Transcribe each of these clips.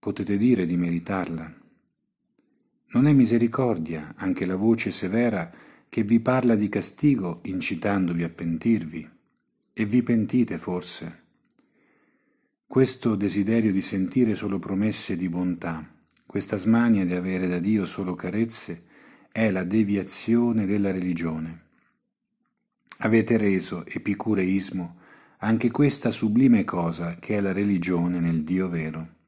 potete dire di meritarla. Non è misericordia anche la voce severa che vi parla di castigo incitandovi a pentirvi, e vi pentite forse. Questo desiderio di sentire solo promesse di bontà, questa smania di avere da Dio solo carezze, è la deviazione della religione. Avete reso epicureismo anche questa sublime cosa che è la religione nel Dio vero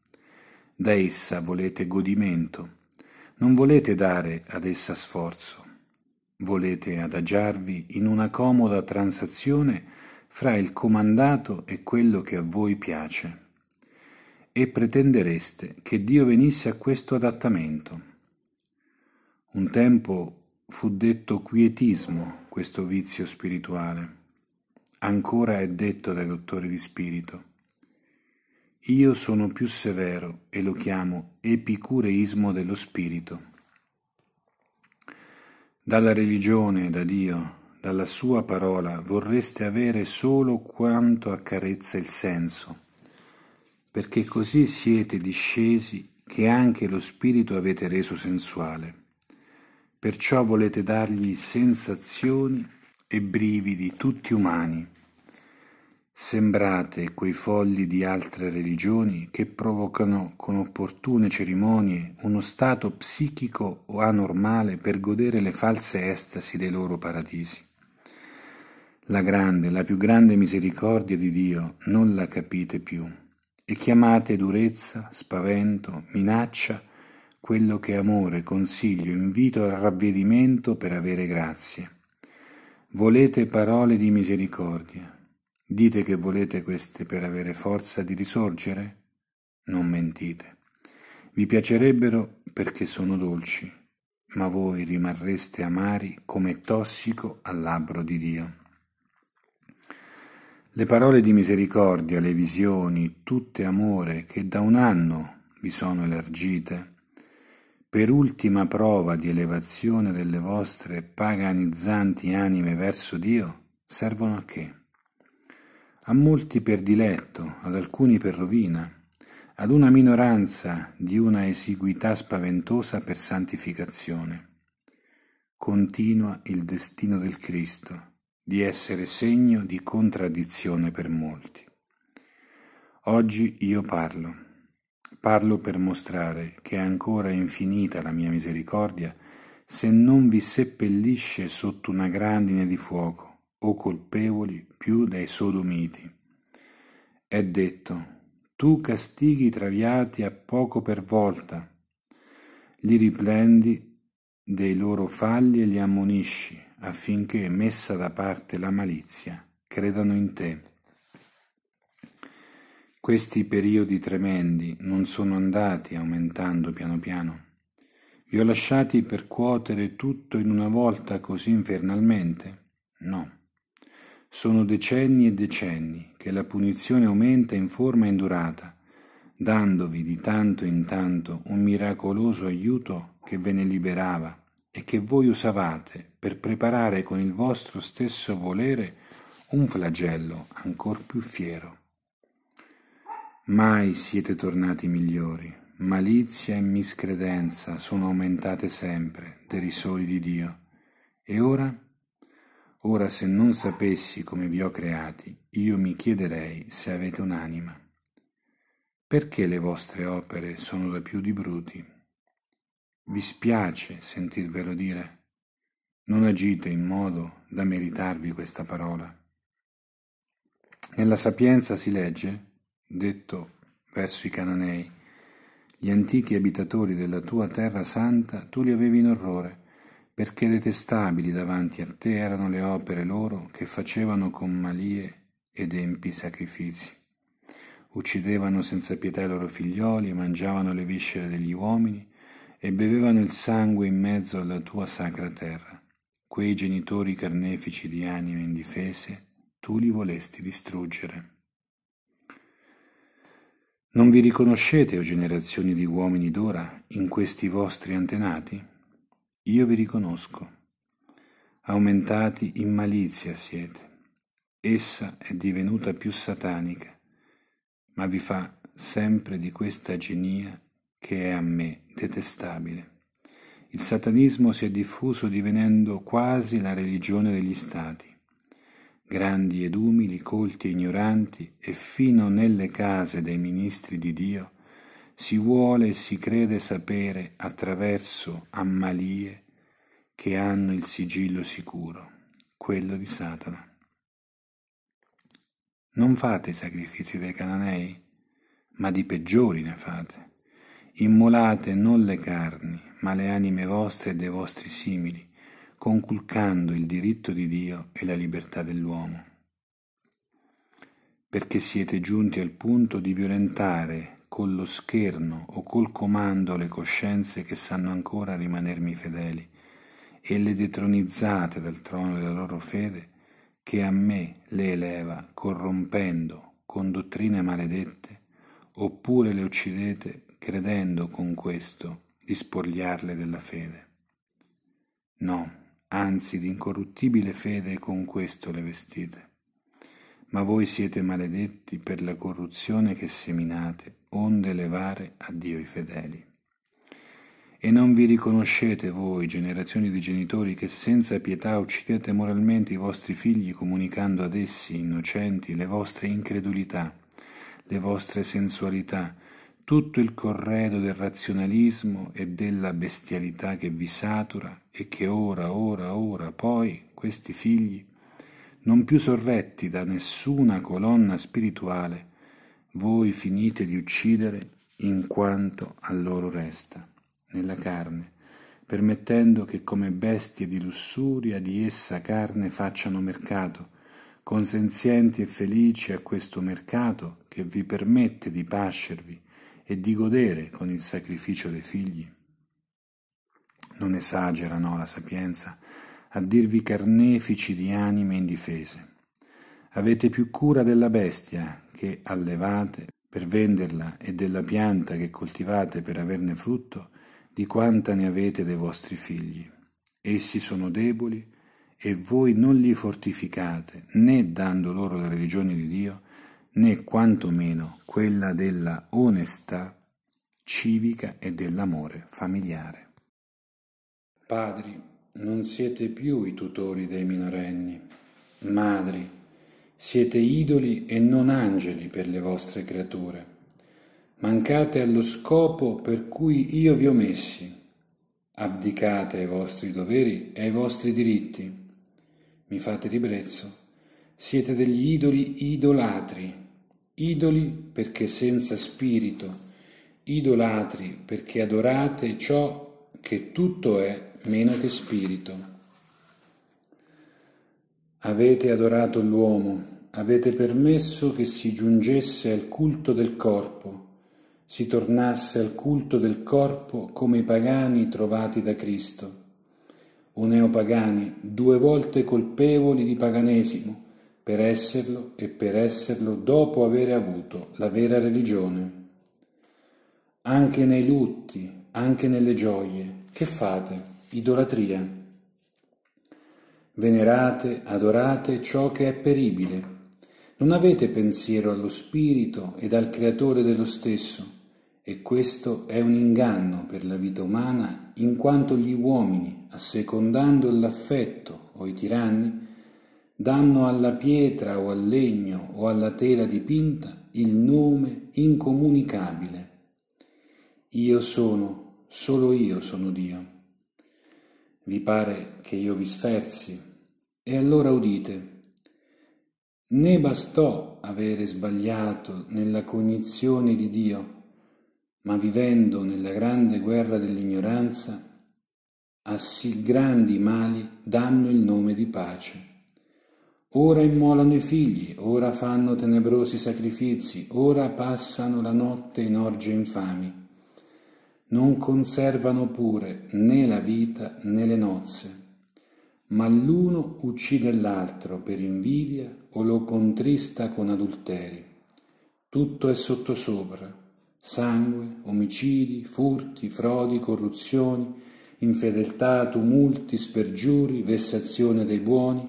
da essa volete godimento, non volete dare ad essa sforzo, volete adagiarvi in una comoda transazione fra il comandato e quello che a voi piace, e pretendereste che Dio venisse a questo adattamento. Un tempo fu detto quietismo questo vizio spirituale, ancora è detto dai dottori di spirito io sono più severo e lo chiamo epicureismo dello spirito. Dalla religione, da Dio, dalla sua parola vorreste avere solo quanto accarezza il senso, perché così siete discesi che anche lo spirito avete reso sensuale. Perciò volete dargli sensazioni e brividi tutti umani. Sembrate quei folli di altre religioni che provocano con opportune cerimonie uno stato psichico o anormale per godere le false estasi dei loro paradisi. La grande, la più grande misericordia di Dio non la capite più e chiamate durezza, spavento, minaccia quello che è amore, consiglio, invito al ravvedimento per avere grazie. Volete parole di misericordia, Dite che volete queste per avere forza di risorgere? Non mentite. Vi piacerebbero perché sono dolci, ma voi rimarreste amari come tossico al labbro di Dio. Le parole di misericordia, le visioni, tutte amore che da un anno vi sono elargite, per ultima prova di elevazione delle vostre paganizzanti anime verso Dio, servono a che? a molti per diletto, ad alcuni per rovina, ad una minoranza di una esiguità spaventosa per santificazione. Continua il destino del Cristo di essere segno di contraddizione per molti. Oggi io parlo, parlo per mostrare che è ancora infinita la mia misericordia se non vi seppellisce sotto una grandine di fuoco o colpevoli più dei sodomiti. È detto, tu castighi i traviati a poco per volta, li riprendi dei loro falli e li ammonisci, affinché, messa da parte la malizia, credano in te. Questi periodi tremendi non sono andati aumentando piano piano. Vi ho lasciati percuotere tutto in una volta così infernalmente? No. Sono decenni e decenni che la punizione aumenta in forma indurata, dandovi di tanto in tanto un miracoloso aiuto che ve ne liberava e che voi usavate per preparare con il vostro stesso volere un flagello ancor più fiero. Mai siete tornati migliori, malizia e miscredenza sono aumentate sempre, derisori di Dio, e ora Ora se non sapessi come vi ho creati, io mi chiederei se avete un'anima. Perché le vostre opere sono da più di bruti? Vi spiace sentirvelo dire? Non agite in modo da meritarvi questa parola. Nella sapienza si legge, detto verso i cananei, gli antichi abitatori della tua terra santa tu li avevi in orrore, perché detestabili davanti a te erano le opere loro che facevano con malie ed empi sacrifici. Uccidevano senza pietà i loro figlioli, mangiavano le viscere degli uomini e bevevano il sangue in mezzo alla tua sacra terra. Quei genitori carnefici di anime indifese, tu li volesti distruggere. Non vi riconoscete, o generazioni di uomini d'ora, in questi vostri antenati? io vi riconosco. Aumentati in malizia siete. Essa è divenuta più satanica, ma vi fa sempre di questa genia che è a me detestabile. Il satanismo si è diffuso divenendo quasi la religione degli stati. Grandi ed umili, colti e ignoranti, e fino nelle case dei ministri di Dio, si vuole e si crede sapere attraverso ammalie che hanno il sigillo sicuro, quello di Satana. Non fate i sacrifici dei cananei, ma di peggiori ne fate. Immolate non le carni, ma le anime vostre e dei vostri simili, conculcando il diritto di Dio e la libertà dell'uomo. Perché siete giunti al punto di violentare con lo scherno o col comando le coscienze che sanno ancora rimanermi fedeli e le detronizzate dal trono della loro fede che a me le eleva corrompendo con dottrine maledette oppure le uccidete credendo con questo di spogliarle della fede. No, anzi d'incorruttibile fede con questo le vestite. Ma voi siete maledetti per la corruzione che seminate onde levare a Dio i fedeli. E non vi riconoscete voi, generazioni di genitori, che senza pietà uccidete moralmente i vostri figli comunicando ad essi, innocenti, le vostre incredulità, le vostre sensualità, tutto il corredo del razionalismo e della bestialità che vi satura e che ora, ora, ora, poi questi figli, non più sorretti da nessuna colonna spirituale, voi finite di uccidere in quanto a loro resta, nella carne, permettendo che come bestie di lussuria di essa carne facciano mercato, consenzienti e felici a questo mercato che vi permette di pascervi e di godere con il sacrificio dei figli. Non esagerano la sapienza a dirvi carnefici di anime indifese. Avete più cura della bestia che allevate per venderla e della pianta che coltivate per averne frutto, di quanta ne avete dei vostri figli. Essi sono deboli e voi non li fortificate né dando loro la religione di Dio, né quantomeno quella della onestà civica e dell'amore familiare. Padri, non siete più i tutori dei minorenni. Madri, siete idoli e non angeli per le vostre creature. Mancate allo scopo per cui io vi ho messi. Abdicate ai vostri doveri e ai vostri diritti. Mi fate ribrezzo. Siete degli idoli idolatri. Idoli perché senza spirito. Idolatri perché adorate ciò che tutto è meno che spirito. Avete adorato l'uomo, avete permesso che si giungesse al culto del corpo, si tornasse al culto del corpo come i pagani trovati da Cristo. O neopagani, due volte colpevoli di paganesimo, per esserlo e per esserlo dopo avere avuto la vera religione. Anche nei lutti, anche nelle gioie, che fate? Idolatria venerate, adorate ciò che è peribile. Non avete pensiero allo Spirito ed al Creatore dello stesso, e questo è un inganno per la vita umana, in quanto gli uomini, assecondando l'affetto o i tiranni, danno alla pietra o al legno o alla tela dipinta il nome incomunicabile. Io sono, solo io sono Dio. Vi pare che io vi sferzi? E allora udite. Né bastò avere sbagliato nella cognizione di Dio, ma vivendo nella grande guerra dell'ignoranza, a sì grandi mali danno il nome di pace. Ora immolano i figli, ora fanno tenebrosi sacrifici, ora passano la notte in orge infami non conservano pure né la vita né le nozze, ma l'uno uccide l'altro per invidia o lo contrista con adulteri. Tutto è sottosopra, sangue, omicidi, furti, frodi, corruzioni, infedeltà, tumulti, spergiuri, vessazione dei buoni,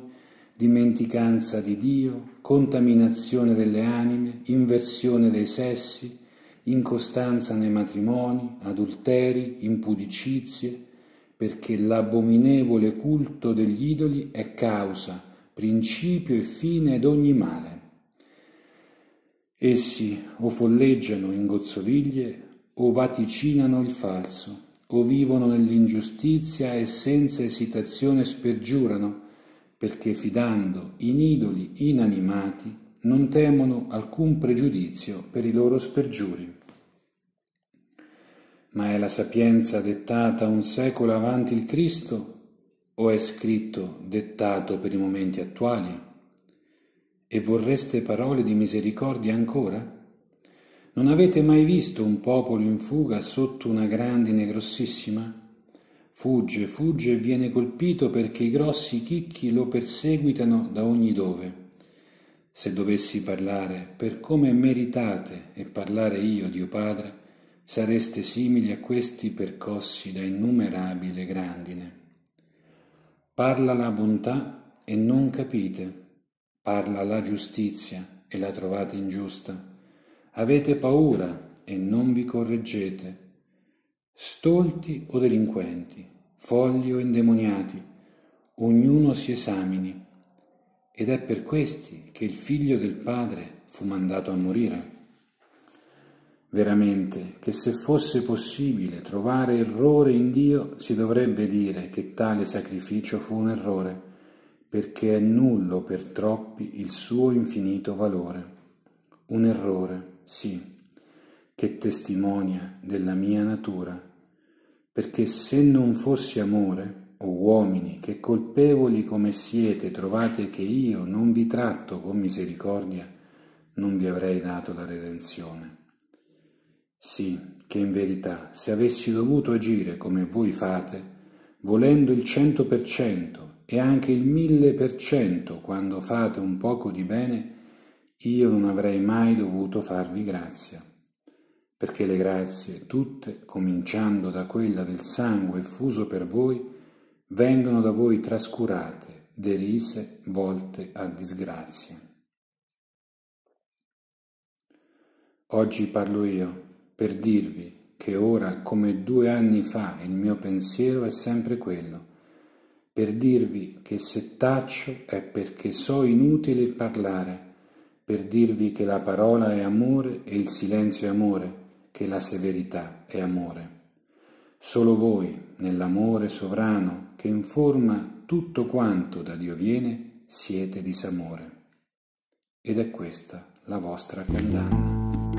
dimenticanza di Dio, contaminazione delle anime, inversione dei sessi, incostanza nei matrimoni, adulteri, impudicizie, perché l'abominevole culto degli idoli è causa, principio e fine ad ogni male. Essi o folleggiano in gozzoviglie, o vaticinano il falso, o vivono nell'ingiustizia e senza esitazione spergiurano, perché fidando in idoli inanimati non temono alcun pregiudizio per i loro spergiuri. Ma è la sapienza dettata un secolo avanti il Cristo o è scritto dettato per i momenti attuali? E vorreste parole di misericordia ancora? Non avete mai visto un popolo in fuga sotto una grandine grossissima? Fugge, fugge e viene colpito perché i grossi chicchi lo perseguitano da ogni dove se dovessi parlare per come meritate e parlare io, Dio Padre, sareste simili a questi percossi da innumerabile grandine. Parla la bontà e non capite, parla la giustizia e la trovate ingiusta. Avete paura e non vi correggete. Stolti o delinquenti, fogli o indemoniati, ognuno si esamini ed è per questi che il figlio del Padre fu mandato a morire. Veramente che se fosse possibile trovare errore in Dio si dovrebbe dire che tale sacrificio fu un errore, perché è nullo per troppi il suo infinito valore. Un errore, sì, che testimonia della mia natura, perché se non fossi amore, o uomini, che colpevoli come siete trovate che io non vi tratto con misericordia, non vi avrei dato la redenzione. Sì, che in verità, se avessi dovuto agire come voi fate, volendo il cento per cento e anche il mille per cento quando fate un poco di bene, io non avrei mai dovuto farvi grazia perché le grazie tutte, cominciando da quella del sangue effuso per voi, vengono da voi trascurate, derise, volte a disgrazia. Oggi parlo io per dirvi che ora, come due anni fa, il mio pensiero è sempre quello, per dirvi che se taccio è perché so inutile parlare, per dirvi che la parola è amore e il silenzio è amore, che la severità è amore. Solo voi, nell'amore sovrano che informa tutto quanto da Dio viene, siete disamore. Ed è questa la vostra condanna.